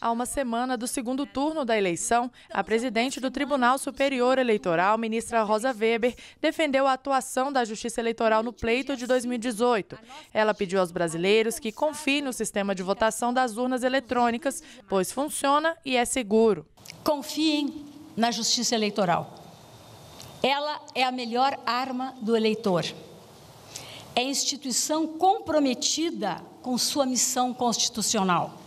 Há uma semana do segundo turno da eleição, a presidente do Tribunal Superior Eleitoral, ministra Rosa Weber, defendeu a atuação da Justiça Eleitoral no pleito de 2018. Ela pediu aos brasileiros é que confiem no sistema de votação das urnas eletrônicas, pois funciona e é seguro. Confiem na Justiça Eleitoral. Ela é a melhor arma do eleitor. É instituição comprometida com sua missão constitucional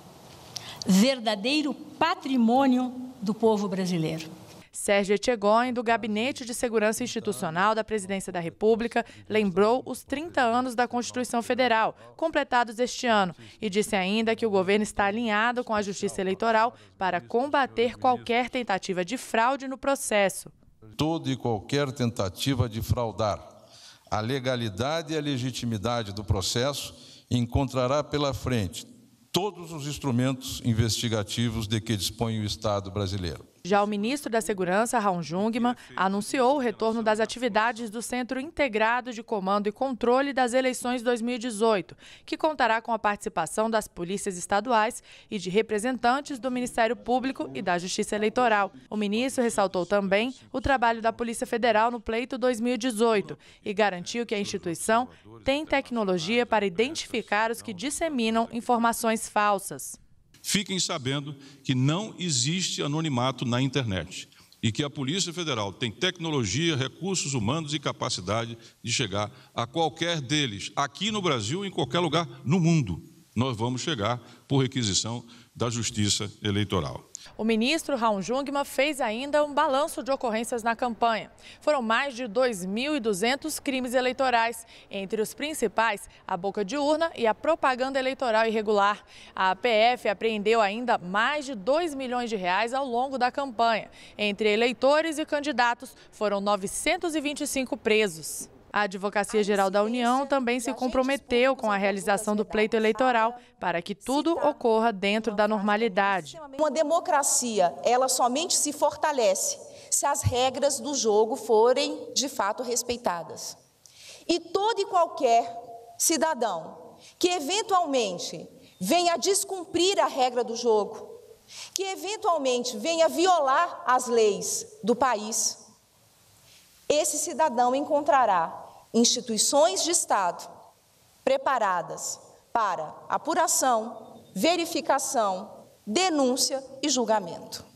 verdadeiro patrimônio do povo brasileiro. Sérgio Etchegóin, do Gabinete de Segurança Institucional da Presidência da República, lembrou os 30 anos da Constituição Federal, completados este ano, e disse ainda que o governo está alinhado com a Justiça Eleitoral para combater qualquer tentativa de fraude no processo. Toda e qualquer tentativa de fraudar a legalidade e a legitimidade do processo encontrará pela frente todos os instrumentos investigativos de que dispõe o Estado brasileiro. Já o ministro da Segurança, Raon Jungmann, anunciou o retorno das atividades do Centro Integrado de Comando e Controle das Eleições 2018, que contará com a participação das polícias estaduais e de representantes do Ministério Público e da Justiça Eleitoral. O ministro ressaltou também o trabalho da Polícia Federal no pleito 2018 e garantiu que a instituição tem tecnologia para identificar os que disseminam informações falsas. Fiquem sabendo que não existe anonimato na internet e que a Polícia Federal tem tecnologia, recursos humanos e capacidade de chegar a qualquer deles, aqui no Brasil e em qualquer lugar no mundo nós vamos chegar por requisição da Justiça Eleitoral. O ministro Raul Jungmann fez ainda um balanço de ocorrências na campanha. Foram mais de 2.200 crimes eleitorais, entre os principais a boca de urna e a propaganda eleitoral irregular. A pf apreendeu ainda mais de 2 milhões de reais ao longo da campanha. Entre eleitores e candidatos foram 925 presos. A Advocacia Geral da União também se comprometeu com a realização do pleito eleitoral para que tudo ocorra dentro da normalidade. Uma democracia, ela somente se fortalece se as regras do jogo forem de fato respeitadas. E todo e qualquer cidadão que eventualmente venha descumprir a regra do jogo, que eventualmente venha violar as leis do país, esse cidadão encontrará instituições de Estado preparadas para apuração, verificação, denúncia e julgamento.